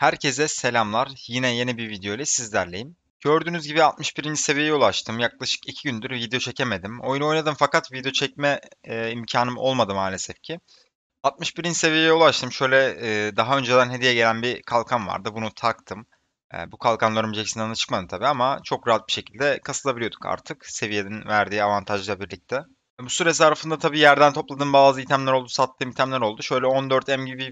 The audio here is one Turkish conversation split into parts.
Herkese selamlar. Yine yeni bir video ile sizlerleyim. Gördüğünüz gibi 61. seviyeye ulaştım. Yaklaşık 2 gündür video çekemedim. Oyunu oynadım fakat video çekme e, imkanım olmadı maalesef ki. 61. seviyeye ulaştım. Şöyle e, daha önceden hediye gelen bir kalkan vardı. Bunu taktım. E, bu kalkanlar örümceksinden çıkmadı tabi ama çok rahat bir şekilde kasılabiliyorduk artık. Seviyenin verdiği avantajla birlikte. Bu süre zarfında tabi yerden topladığım bazı itemler oldu, sattığım itemler oldu. Şöyle 14M gibi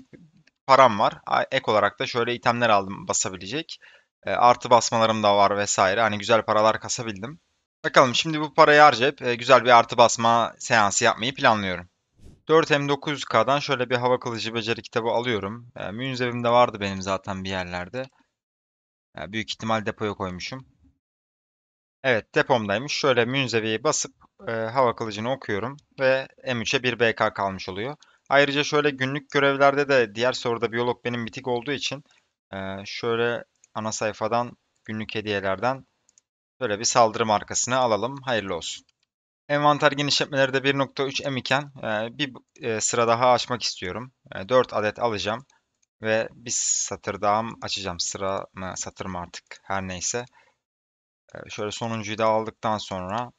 param var. Ek olarak da şöyle itemler aldım basabilecek. E, artı basmalarım da var vesaire. Hani güzel paralar kasabildim. Bakalım şimdi bu parayı harcayıp e, güzel bir artı basma seansı yapmayı planlıyorum. 4M900K'dan şöyle bir hava kılıcı beceri kitabı alıyorum. E, Münzevimde vardı benim zaten bir yerlerde. E, büyük ihtimal depoya koymuşum. Evet depomdaymış. Şöyle münzeviyi basıp e, hava kılıcını okuyorum ve M3'e 1 BK kalmış oluyor. Ayrıca şöyle günlük görevlerde de diğer soruda biyolog benim bitik olduğu için e, şöyle ana sayfadan günlük hediyelerden böyle bir saldırı markasını alalım. Hayırlı olsun. Envanter genişletmeleri de 1.3 M iken e, bir e, sıra daha açmak istiyorum. 4 adet alacağım ve bir satır daha açacağım. Sıra mı satır mı artık her neyse. Şöyle sonuncuyu da aldıktan sonra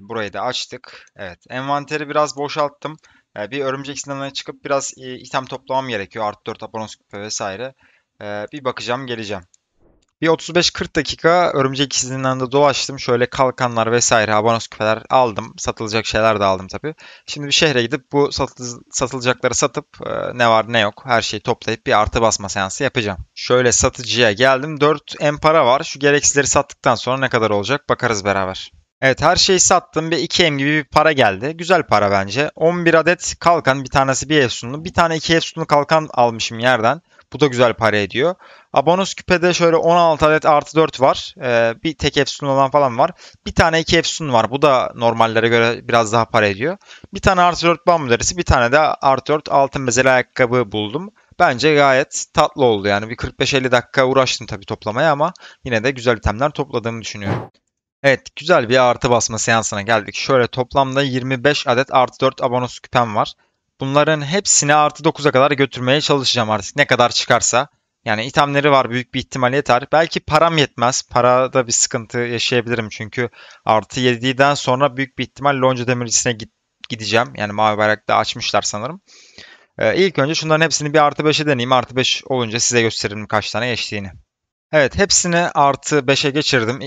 burayı da açtık. Evet envanteri biraz boşalttım. E, bir örümcek sınavına çıkıp biraz e, item toplamam gerekiyor. Artı 4 abonos küpe vesaire. E, bir bakacağım geleceğim. Bir 35-40 dakika örümcek izinden de dolaştım. Şöyle kalkanlar vesaire abonos küpeler aldım. Satılacak şeyler de aldım tabii. Şimdi bir şehre gidip bu satıl satılacakları satıp e, ne var ne yok her şeyi toplayıp bir artı basma seansı yapacağım. Şöyle satıcıya geldim. 4 en para var. Şu gereksizleri sattıktan sonra ne kadar olacak bakarız beraber. Evet her şeyi sattım ve 2M gibi bir para geldi. Güzel para bence. 11 adet kalkan bir tanesi bir efsunlu. Bir tane 2 efsunlu kalkan almışım yerden. Bu da güzel para ediyor. Abonos küpede şöyle 16 adet artı 4 var. Ee, bir tek efsun olan falan var. Bir tane 2 efsun var. Bu da normallere göre biraz daha para ediyor. Bir tane artı 4 bambu derisi bir tane de artı 4 altın bezeli ayakkabı buldum. Bence gayet tatlı oldu yani. Bir 45-50 dakika uğraştım tabii toplamaya ama yine de güzel itemler topladığımı düşünüyorum. Evet güzel bir artı basma seansına geldik. Şöyle toplamda 25 adet artı 4 abonos küpem var. Bunların hepsini artı 9'a kadar götürmeye çalışacağım artık ne kadar çıkarsa. Yani itemleri var büyük bir ihtimal yeter. Belki param yetmez. Parada bir sıkıntı yaşayabilirim çünkü artı 7'den sonra büyük bir ihtimal lonca demircisine git gideceğim. Yani mavi bayrakta açmışlar sanırım. Ee, ilk önce şunların hepsini bir artı 5'e deneyeyim. Artı 5 olunca size gösteririm kaç tane geçtiğini. Evet hepsini artı 5'e geçirdim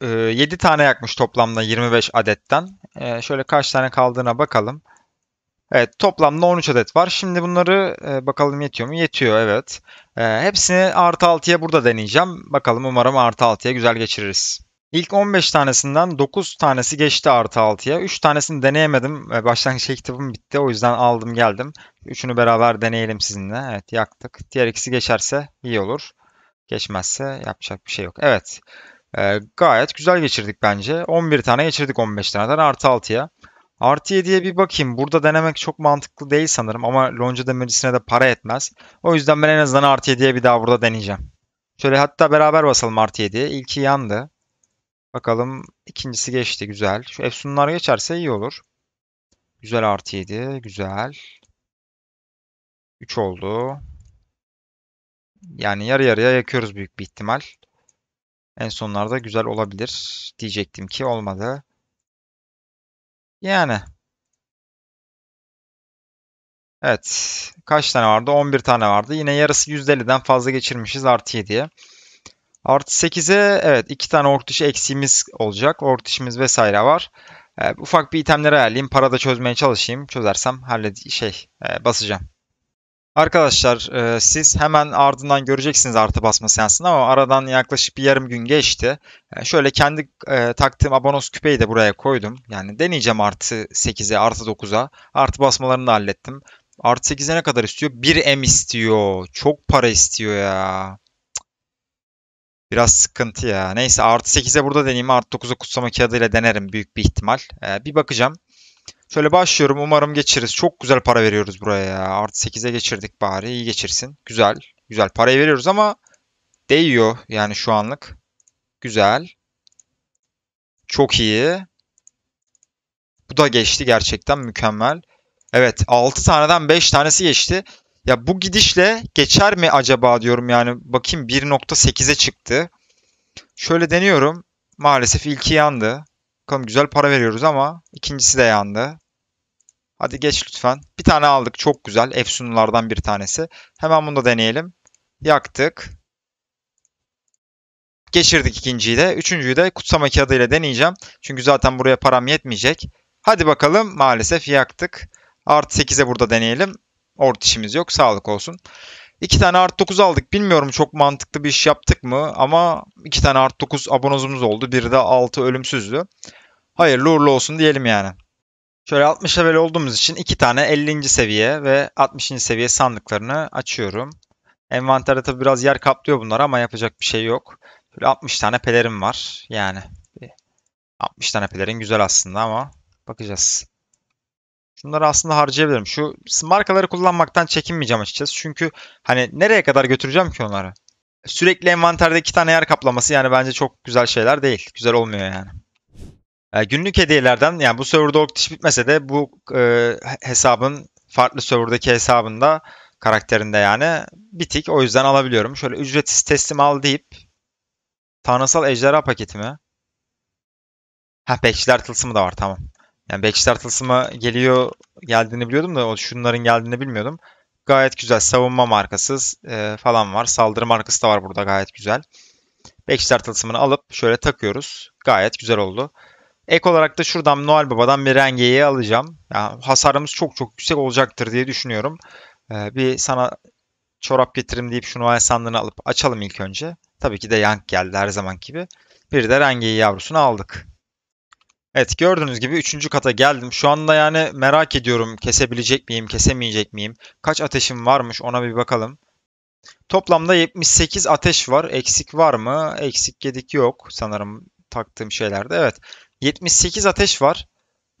e, ee, 7 tane yakmış toplamda 25 adetten. E, şöyle kaç tane kaldığına bakalım. Evet toplamda 13 adet var. Şimdi bunları e, bakalım yetiyor mu? Yetiyor evet. E, hepsini artı 6'ya burada deneyeceğim. Bakalım umarım artı 6'ya güzel geçiririz. İlk 15 tanesinden 9 tanesi geçti artı 6'ya. 3 tanesini deneyemedim. E, başlangıç kitabım bitti. O yüzden aldım geldim. Üçünü beraber deneyelim sizinle. Evet yaktık. Diğer ikisi geçerse iyi olur. Geçmezse yapacak bir şey yok. Evet. E, gayet güzel geçirdik bence. 11 tane geçirdik 15 taneden artı 6'ya. Artı 7'ye bir bakayım. Burada denemek çok mantıklı değil sanırım ama lonca demircisine de para etmez. O yüzden ben en azından artı 7'ye bir daha burada deneyeceğim. Şöyle hatta beraber basalım artı 7'ye. İlki yandı. Bakalım ikincisi geçti güzel. Şu efsunlar geçerse iyi olur. Güzel artı 7. Güzel. 3 oldu. Yani yarı yarıya yakıyoruz büyük bir ihtimal. En sonlarda güzel olabilir diyecektim ki olmadı. Yani. Evet. Kaç tane vardı? 11 tane vardı. Yine yarısı %50'den fazla geçirmişiz artı 7'ye. Artı 8'e evet 2 tane ork dışı eksiğimiz olacak. Ork dişimiz vesaire var. E, ufak bir itemleri ayarlayayım. Parada çözmeye çalışayım. Çözersem halled şey e, basacağım. Arkadaşlar e, siz hemen ardından göreceksiniz artı basma seansını ama aradan yaklaşık bir yarım gün geçti. E, şöyle kendi e, taktığım abonos küpeyi de buraya koydum. Yani deneyeceğim artı 8'e artı 9'a artı basmalarını da hallettim. Artı 8'e ne kadar istiyor? 1M istiyor. Çok para istiyor ya. Biraz sıkıntı ya. Neyse artı 8'e burada deneyeyim. Artı 9'a kutsama kağıdıyla denerim büyük bir ihtimal. Ee, bir bakacağım. Şöyle başlıyorum. Umarım geçiriz. Çok güzel para veriyoruz buraya ya. Artı 8'e geçirdik bari. İyi geçirsin. Güzel. Güzel. Parayı veriyoruz ama değiyor yani şu anlık. Güzel. Çok iyi. Bu da geçti gerçekten mükemmel. Evet 6 taneden 5 tanesi geçti. Ya bu gidişle geçer mi acaba diyorum yani. Bakayım 1.8'e çıktı. Şöyle deniyorum. Maalesef ilki yandı. Bakalım güzel para veriyoruz ama ikincisi de yandı. Hadi geç lütfen. Bir tane aldık. Çok güzel. Efsunlardan bir tanesi. Hemen bunu da deneyelim. Yaktık. Geçirdik ikinciyi de. Üçüncüyü de kutsama kağıdıyla deneyeceğim. Çünkü zaten buraya param yetmeyecek. Hadi bakalım. Maalesef yaktık. Artı 8'e burada deneyelim. Ort işimiz yok. Sağlık olsun. İki tane art 9 aldık. Bilmiyorum çok mantıklı bir iş yaptık mı ama iki tane art 9 abonozumuz oldu. Biri de 6 ölümsüzdü. Hayırlı uğurlu olsun diyelim yani. Şöyle 60 level olduğumuz için iki tane 50. seviye ve 60. seviye sandıklarını açıyorum. Envanterde tabi biraz yer kaplıyor bunlar ama yapacak bir şey yok. Böyle 60 tane pelerin var. Yani 60 tane pelerin güzel aslında ama bakacağız. Şunları aslında harcayabilirim. Şu markaları kullanmaktan çekinmeyeceğim açıkçası. Çünkü hani nereye kadar götüreceğim ki onları? Sürekli envanterde iki tane yer kaplaması yani bence çok güzel şeyler değil. Güzel olmuyor yani. E, günlük hediyelerden yani bu serverda ork bitmese de bu e, hesabın farklı serverdaki hesabında karakterinde yani bir tik o yüzden alabiliyorum. Şöyle ücretsiz teslim al deyip Tanrısal Ejderha paketimi. Ha Bekçiler Tılsımı da var tamam. Yani Backstart Tılsım'a geliyor geldiğini biliyordum da o şunların geldiğini bilmiyordum. Gayet güzel. Savunma markasız e, falan var. Saldırı markası da var burada gayet güzel. Backstart Tılsım'ını alıp şöyle takıyoruz. Gayet güzel oldu. Ek olarak da şuradan Noel Baba'dan bir rengeyi alacağım. Yani hasarımız çok çok yüksek olacaktır diye düşünüyorum. Ee, bir sana çorap getirim deyip şu Noel sandığını alıp açalım ilk önce. Tabii ki de Yank geldi her zaman gibi. Bir de rengeyi yavrusunu aldık. Evet gördüğünüz gibi 3. kata geldim. Şu anda yani merak ediyorum kesebilecek miyim, kesemeyecek miyim? Kaç ateşim varmış ona bir bakalım. Toplamda 78 ateş var. Eksik var mı? Eksik gedik yok sanırım taktığım şeylerde. Evet 78 ateş var.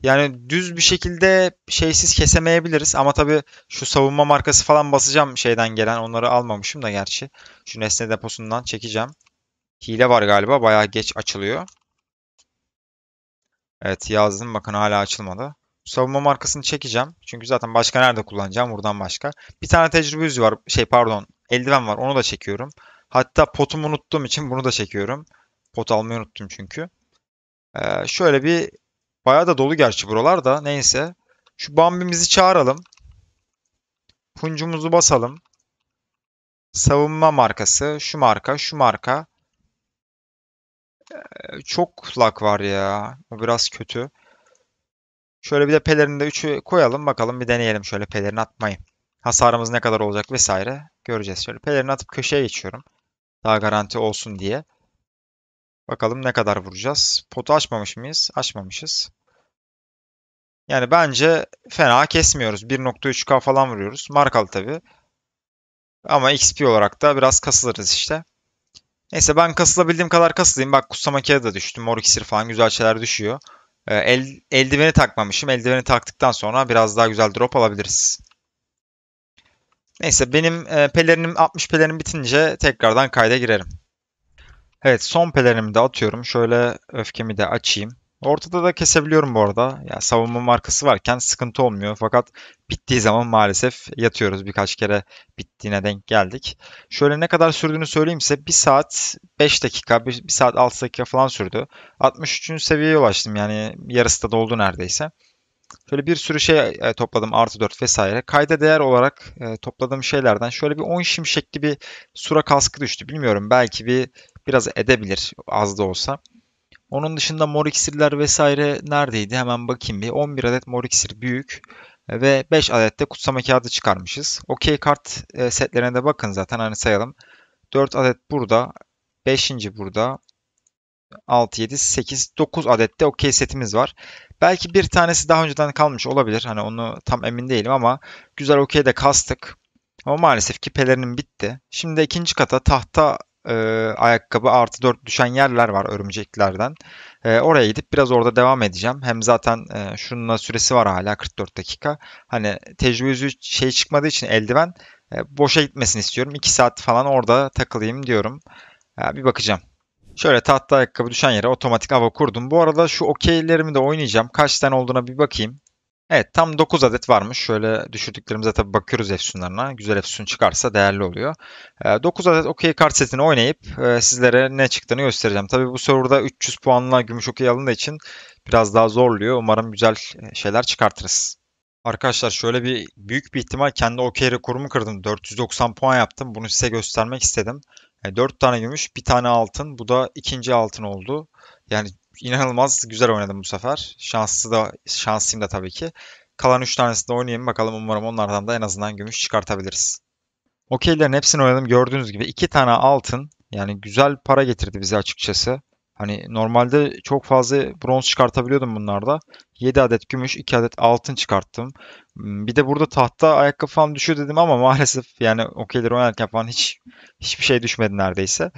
Yani düz bir şekilde şeysiz kesemeyebiliriz ama tabii şu savunma markası falan basacağım şeyden gelen. Onları almamışım da gerçi. Şu nesne deposundan çekeceğim. Hile var galiba. Bayağı geç açılıyor. Evet yazdım bakın hala açılmadı. Savunma markasını çekeceğim. Çünkü zaten başka nerede kullanacağım buradan başka. Bir tane tecrübe yüzü var. Şey pardon eldiven var onu da çekiyorum. Hatta potumu unuttuğum için bunu da çekiyorum. Pot almayı unuttum çünkü. Ee, şöyle bir bayağı da dolu gerçi buralar da neyse. Şu Bambi'mizi çağıralım. Puncumuzu basalım. Savunma markası şu marka şu marka çok lag var ya. O biraz kötü. Şöyle bir de pelerinde 3'ü koyalım. Bakalım bir deneyelim şöyle pelerin atmayı. Hasarımız ne kadar olacak vesaire. Göreceğiz şöyle. Pelerini atıp köşeye geçiyorum. Daha garanti olsun diye. Bakalım ne kadar vuracağız. Potu açmamış mıyız? Açmamışız. Yani bence fena kesmiyoruz. 1.3k falan vuruyoruz. Markalı tabi. Ama XP olarak da biraz kasılırız işte. Neyse ben kasılabildiğim kadar kasılayım. Bak kutsamakiye de düştüm. Mor iksir falan güzel şeyler düşüyor. Ee, el, eldiveni takmamışım. Eldiveni taktıktan sonra biraz daha güzel drop alabiliriz. Neyse benim e, pelerinim 60 pelerin bitince tekrardan kayda girerim. Evet son pelerimi de atıyorum. Şöyle öfkemi de açayım. Ortada da kesebiliyorum bu arada. Yani savunma markası varken sıkıntı olmuyor. Fakat bittiği zaman maalesef yatıyoruz. Birkaç kere bittiğine denk geldik. Şöyle ne kadar sürdüğünü söyleyeyim size. 1 saat 5 dakika, 1 saat 6 dakika falan sürdü. 63. seviyeye ulaştım. Yani yarısı da doldu neredeyse. Şöyle bir sürü şey e, topladım artı 4 vesaire. Kayda değer olarak e, topladığım şeylerden şöyle bir 10 şimşekli bir sura kaskı düştü. Bilmiyorum belki bir biraz edebilir az da olsa. Onun dışında mor iksirler vesaire neredeydi? Hemen bakayım bir. 11 adet mor iksir büyük ve 5 adet de kutsama kağıdı çıkarmışız. Okey kart e, setlerine de bakın zaten hani sayalım. 4 adet burada, 5. burada, 6, 7, 8, 9 adet de okey setimiz var. Belki bir tanesi daha önceden kalmış olabilir. Hani onu tam emin değilim ama güzel okey de kastık. Ama maalesef ki pelerinin bitti. Şimdi ikinci kata tahta e, ayakkabı artı 4 düşen yerler var örümceklerden. E, oraya gidip biraz orada devam edeceğim. Hem zaten e, şununla süresi var hala 44 dakika. Hani tecrübüzü şey çıkmadığı için eldiven e, boşa gitmesini istiyorum. 2 saat falan orada takılayım diyorum. E, bir bakacağım. Şöyle tahta ayakkabı düşen yere otomatik hava kurdum. Bu arada şu okeylerimi de oynayacağım. Kaç tane olduğuna bir bakayım. Evet tam 9 adet varmış. Şöyle düşürdüklerimize tabii bakıyoruz efsunlarına. Güzel efsun çıkarsa değerli oluyor. 9 ee, adet okey kart setini oynayıp e, sizlere ne çıktığını göstereceğim. Tabii bu soruda 300 puanla gümüş okey alındığı için biraz daha zorluyor. Umarım güzel e, şeyler çıkartırız. Arkadaşlar şöyle bir büyük bir ihtimal kendi okey rekorumu kırdım. 490 puan yaptım. Bunu size göstermek istedim. Yani e, 4 tane gümüş, bir tane altın. Bu da ikinci altın oldu. Yani inanılmaz güzel oynadım bu sefer. Şanslı da şanslıyım da tabii ki. Kalan 3 tanesini oynayayım bakalım umarım onlardan da en azından gümüş çıkartabiliriz. Okeylerin hepsini oynadım gördüğünüz gibi 2 tane altın yani güzel para getirdi bize açıkçası. Hani normalde çok fazla bronz çıkartabiliyordum bunlarda. 7 adet gümüş, 2 adet altın çıkarttım. Hmm, bir de burada tahta ayakkabı falan düşüyor dedim ama maalesef yani okeyleri oynarken falan hiç hiçbir şey düşmedi neredeyse.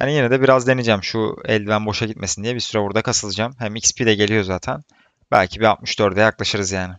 Yani yine de biraz deneyeceğim şu eldiven boşa gitmesin diye bir süre burada kasılacağım. Hem XP de geliyor zaten. Belki bir 64'e yaklaşırız yani.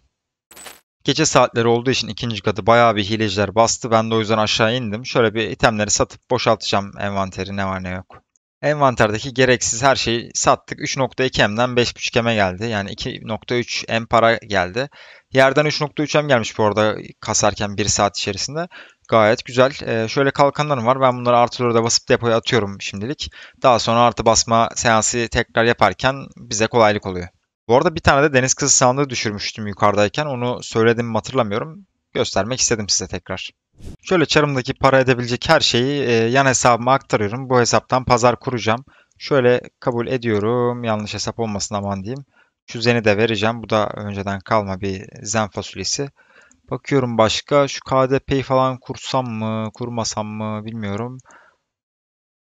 Gece saatleri olduğu için ikinci katı bayağı bir hileciler bastı. Ben de o yüzden aşağı indim. Şöyle bir itemleri satıp boşaltacağım envanteri ne var ne yok. Envanterdeki gereksiz her şeyi sattık. 3.2M'den 5.5M'e geldi. Yani 2.3M para geldi. Yerden 3.3M gelmiş bu arada kasarken 1 saat içerisinde. Gayet güzel. E, şöyle kalkanlarım var. Ben bunları artıları da basıp depoya atıyorum şimdilik. Daha sonra artı basma seansı tekrar yaparken bize kolaylık oluyor. Bu arada bir tane de deniz kızı sandığı düşürmüştüm yukarıdayken. Onu söyledim hatırlamıyorum. Göstermek istedim size tekrar. Şöyle çarımdaki para edebilecek her şeyi e, yan hesabıma aktarıyorum. Bu hesaptan pazar kuracağım. Şöyle kabul ediyorum. Yanlış hesap olmasın aman diyeyim. Şu zeni de vereceğim. Bu da önceden kalma bir zen fasulyesi. Bakıyorum başka. Şu KDP'yi falan kursam mı, kurmasam mı bilmiyorum.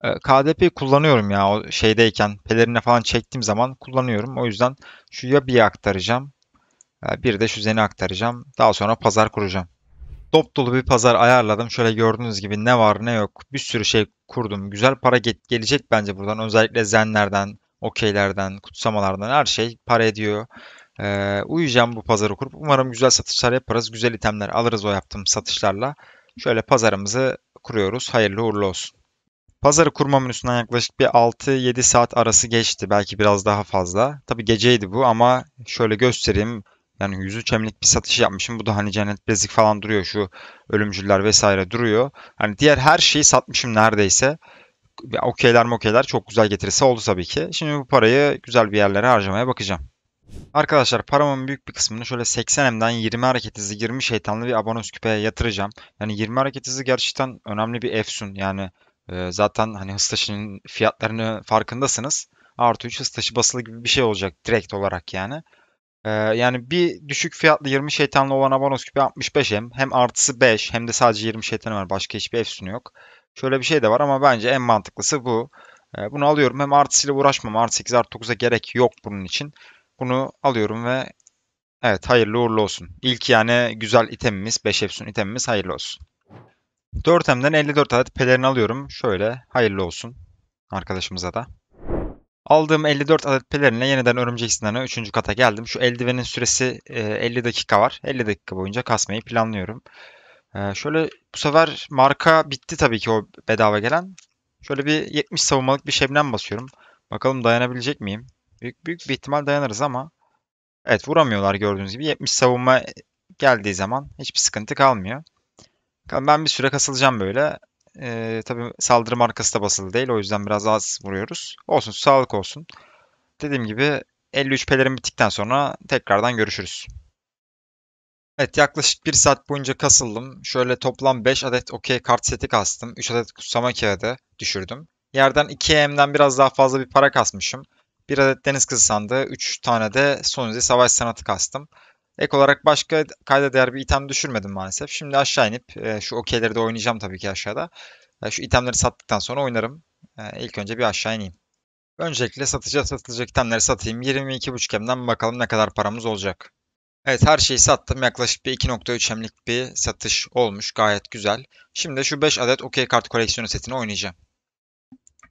Ee, KDP kullanıyorum ya o şeydeyken pelerine falan çektiğim zaman kullanıyorum. O yüzden şu bir aktaracağım. E, bir de şu Zen'i aktaracağım. Daha sonra pazar kuracağım. Dop dolu bir pazar ayarladım. Şöyle gördüğünüz gibi ne var ne yok. Bir sürü şey kurdum. Güzel para gelecek bence buradan. Özellikle Zen'lerden, okeylerden, kutsamalardan her şey para ediyor. Ee, uyuyacağım bu pazarı kurup. Umarım güzel satışlar yaparız. Güzel itemler alırız o yaptığım satışlarla. Şöyle pazarımızı kuruyoruz. Hayırlı uğurlu olsun. Pazarı kurma menüsünden yaklaşık bir 6-7 saat arası geçti. Belki biraz daha fazla. Tabi geceydi bu ama şöyle göstereyim. Yani 103 emlik bir satış yapmışım. Bu da hani cennet bezik falan duruyor. Şu ölümcüller vesaire duruyor. Hani diğer her şeyi satmışım neredeyse okeyler mokeyler çok güzel getirisi oldu tabii ki. Şimdi bu parayı güzel bir yerlere harcamaya bakacağım. Arkadaşlar paramın büyük bir kısmını şöyle 80M'den 20 hareket hızı 20 şeytanlı bir abonos küpeye yatıracağım. Yani 20 hareket hızı gerçekten önemli bir efsun. Yani e, zaten hani hız taşının fiyatlarını farkındasınız. Artı 3 hız taşı basılı gibi bir şey olacak direkt olarak yani. E, yani bir düşük fiyatlı 20 şeytanlı olan abonos küpe 65M. Hem artısı 5 hem de sadece 20 şeytanı var. Başka hiçbir efsunu yok. Şöyle bir şey de var ama bence en mantıklısı bu. E, bunu alıyorum. Hem artısıyla uğraşmam. Artı 8 artı 9'a gerek yok bunun için. Bunu alıyorum ve evet hayırlı uğurlu olsun. İlk yani güzel itemimiz 5 Epson itemimiz hayırlı olsun. 4M'den 54 adet pelerin alıyorum. Şöyle hayırlı olsun arkadaşımıza da. Aldığım 54 adet pelerinle yeniden örümcek zindanı 3. kata geldim. Şu eldivenin süresi 50 e, dakika var. 50 dakika boyunca kasmayı planlıyorum. Ee, şöyle bu sefer marka bitti tabii ki o bedava gelen. Şöyle bir 70 savunmalık bir Şebnem basıyorum. Bakalım dayanabilecek miyim? Büyük, büyük bir ihtimal dayanırız ama evet vuramıyorlar gördüğünüz gibi. 70 savunma geldiği zaman hiçbir sıkıntı kalmıyor. Ben bir süre kasılacağım böyle. Ee, tabii saldırı markası da basılı değil. O yüzden biraz az vuruyoruz. Olsun sağlık olsun. Dediğim gibi 53 pelerin bittikten sonra tekrardan görüşürüz. Evet yaklaşık 1 saat boyunca kasıldım. Şöyle toplam 5 adet OK kart seti kastım. 3 adet kutsama kağıdı düşürdüm. Yerden 2 emden biraz daha fazla bir para kasmışım. 1 adet deniz kızı sandığı, 3 tane de sonuzi savaş sanatı kastım. Ek olarak başka kayda değer bir item düşürmedim maalesef. Şimdi aşağı inip e, şu okeyleri de oynayacağım tabii ki aşağıda. E, şu itemleri sattıktan sonra oynarım. E, ilk önce bir aşağı ineyim. Öncelikle satıcıya satılacak itemleri satayım. 225 emden bakalım ne kadar paramız olacak. Evet her şeyi sattım. Yaklaşık bir 2.3M'lik bir satış olmuş. Gayet güzel. Şimdi şu 5 adet OK kart koleksiyonu setini oynayacağım.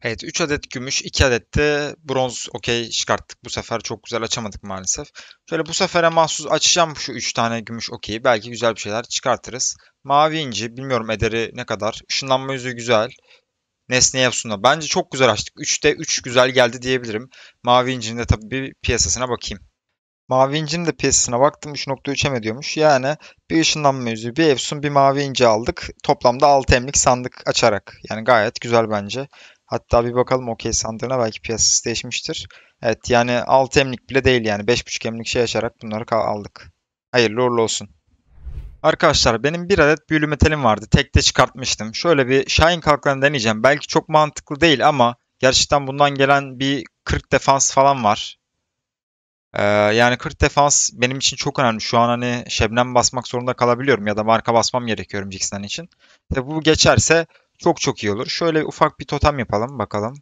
Evet 3 adet gümüş 2 adet de bronz OK çıkarttık. Bu sefer çok güzel açamadık maalesef. Şöyle bu sefere mahsus açacağım şu 3 tane gümüş okeyi. Belki güzel bir şeyler çıkartırız. Mavi inci bilmiyorum ederi ne kadar. Işınlanma yüzü güzel. Nesne Yapsun'la. Bence çok güzel açtık. 3'te 3 güzel geldi diyebilirim. Mavi incinin de tabii bir piyasasına bakayım. Mavi incinin de piyasasına baktım 3.3 mi diyormuş. Yani bir ışınlanma yüzüğü, bir Efsun, bir mavi inci aldık. Toplamda 6 emlik sandık açarak. Yani gayet güzel bence. Hatta bir bakalım okey sandığına belki piyasası değişmiştir. Evet yani 6 emlik bile değil yani 5.5 emlik şey açarak bunları aldık. Hayırlı uğurlu olsun. Arkadaşlar benim bir adet büyülü metalim vardı. Tekte çıkartmıştım. Şöyle bir Shine kalkanı deneyeceğim. Belki çok mantıklı değil ama gerçekten bundan gelen bir 40 defans falan var. Ee, yani 40 defans benim için çok önemli. Şu an hani Şebnem basmak zorunda kalabiliyorum ya da marka basmam gerekiyor Örümcek'sinden için. Tabi bu geçerse çok çok iyi olur. Şöyle ufak bir totem yapalım bakalım.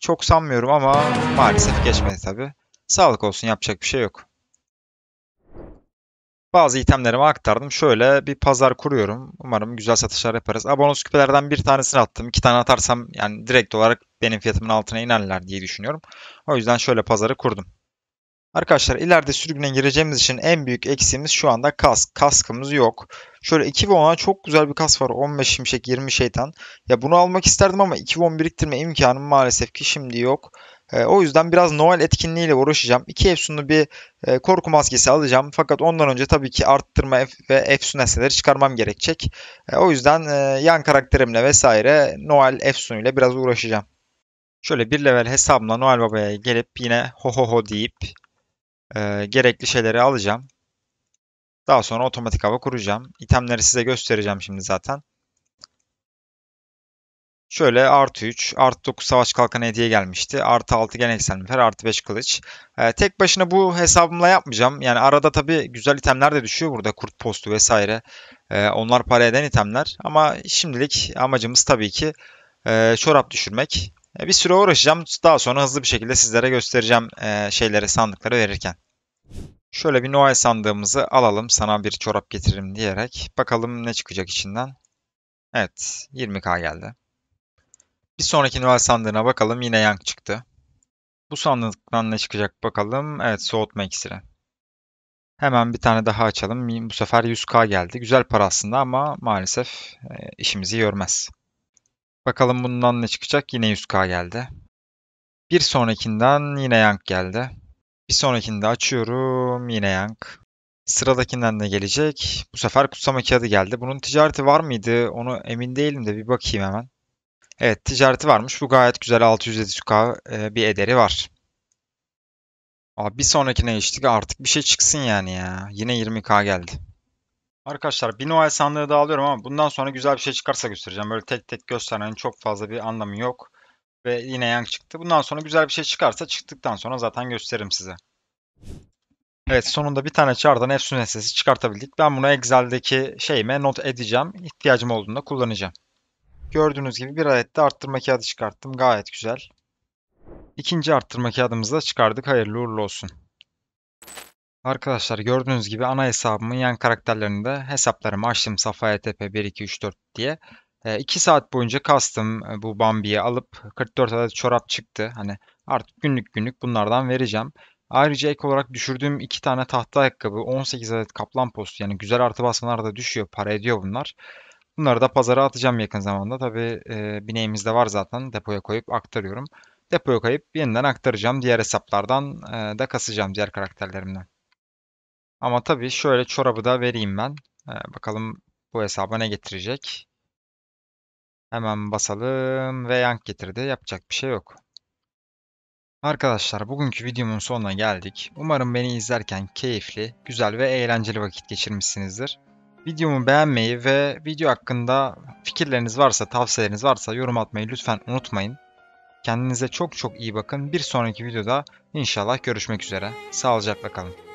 Çok sanmıyorum ama maalesef geçmedi tabi. Sağlık olsun yapacak bir şey yok. Bazı itemlerimi aktardım. Şöyle bir pazar kuruyorum. Umarım güzel satışlar yaparız. Abonos küpelerden bir tanesini attım. İki tane atarsam yani direkt olarak benim fiyatımın altına inerler diye düşünüyorum. O yüzden şöyle pazarı kurdum. Arkadaşlar ileride sürgüne gireceğimiz için en büyük eksiğimiz şu anda kask. Kaskımız yok. Şöyle 2 ve 10'a çok güzel bir kas var. 15 şimşek 20 şeytan. Ya bunu almak isterdim ama 2 ve 10 biriktirme imkanım maalesef ki şimdi yok. E, o yüzden biraz Noel etkinliğiyle uğraşacağım. 2 Efsun'lu bir e, korku maskesi alacağım. Fakat ondan önce tabii ki arttırma ve Efsun nesneleri çıkarmam gerekecek. E, o yüzden e, yan karakterimle vesaire Noel Efsun ile biraz uğraşacağım. Şöyle bir level hesabımla Noel Baba'ya gelip yine ho ho ho deyip e, gerekli şeyleri alacağım. Daha sonra otomatik hava kuracağım. İtemleri size göstereceğim şimdi zaten. Şöyle artı 3, artı 9 savaş kalkanı hediye gelmişti. Artı 6 gene eksenlifer, artı 5 kılıç. Ee, tek başına bu hesabımla yapmayacağım. Yani arada tabii güzel itemler de düşüyor burada. Kurt postu vesaire. Ee, onlar para eden itemler. Ama şimdilik amacımız tabii ki e, çorap düşürmek. E, bir süre uğraşacağım. Daha sonra hızlı bir şekilde sizlere göstereceğim e, şeyleri, sandıkları verirken. Şöyle bir Noel sandığımızı alalım. Sana bir çorap getiririm diyerek. Bakalım ne çıkacak içinden. Evet. 20k geldi. Bir sonraki Noel sandığına bakalım. Yine Yang çıktı. Bu sandıktan ne çıkacak bakalım. Evet. Soğutma iksiri. Hemen bir tane daha açalım. Bu sefer 100k geldi. Güzel para aslında ama maalesef e, işimizi görmez. Bakalım bundan ne çıkacak? Yine 100k geldi. Bir sonrakinden yine yank geldi. Bir sonrakinde açıyorum. Yine yank. Sıradakinden de gelecek. Bu sefer kutsama kağıdı geldi. Bunun ticareti var mıydı? Onu emin değilim de bir bakayım hemen. Evet ticareti varmış. Bu gayet güzel 600-700k e, bir ederi var. Abi bir sonrakine geçtik. Artık bir şey çıksın yani ya. Yine 20k geldi. Arkadaşlar bir Noel sandığı da alıyorum ama bundan sonra güzel bir şey çıkarsa göstereceğim. Böyle tek tek göstermenin çok fazla bir anlamı yok. Ve yine yang çıktı. Bundan sonra güzel bir şey çıkarsa çıktıktan sonra zaten gösteririm size. Evet sonunda bir tane çardan Efsun sesi çıkartabildik. Ben bunu Excel'deki şeyime not edeceğim. İhtiyacım olduğunda kullanacağım. Gördüğünüz gibi bir adet de arttırma kağıdı çıkarttım. Gayet güzel. İkinci arttırma kağıdımızı da çıkardık. Hayırlı uğurlu olsun. Arkadaşlar gördüğünüz gibi ana hesabımın yan karakterlerini de hesaplarımı açtım. Safaya Tepe 1, 2, 3, 4 diye. 2 ee, saat boyunca kastım e, bu Bambi'yi alıp 44 adet çorap çıktı. Hani artık günlük günlük bunlardan vereceğim. Ayrıca ek olarak düşürdüğüm 2 tane tahta ayakkabı, 18 adet kaplan postu yani güzel artı basmalar da düşüyor, para ediyor bunlar. Bunları da pazara atacağım yakın zamanda. Tabi e, bineğimizde var zaten depoya koyup aktarıyorum. Depoya koyup yeniden aktaracağım diğer hesaplardan e, da kasacağım diğer karakterlerimden. Ama tabii şöyle çorabı da vereyim ben. Ee, bakalım bu hesaba ne getirecek. Hemen basalım ve yank getirdi. Yapacak bir şey yok. Arkadaşlar bugünkü videomun sonuna geldik. Umarım beni izlerken keyifli, güzel ve eğlenceli vakit geçirmişsinizdir. Videomu beğenmeyi ve video hakkında fikirleriniz varsa, tavsiyeleriniz varsa yorum atmayı lütfen unutmayın. Kendinize çok çok iyi bakın. Bir sonraki videoda inşallah görüşmek üzere. Sağlıcakla kalın.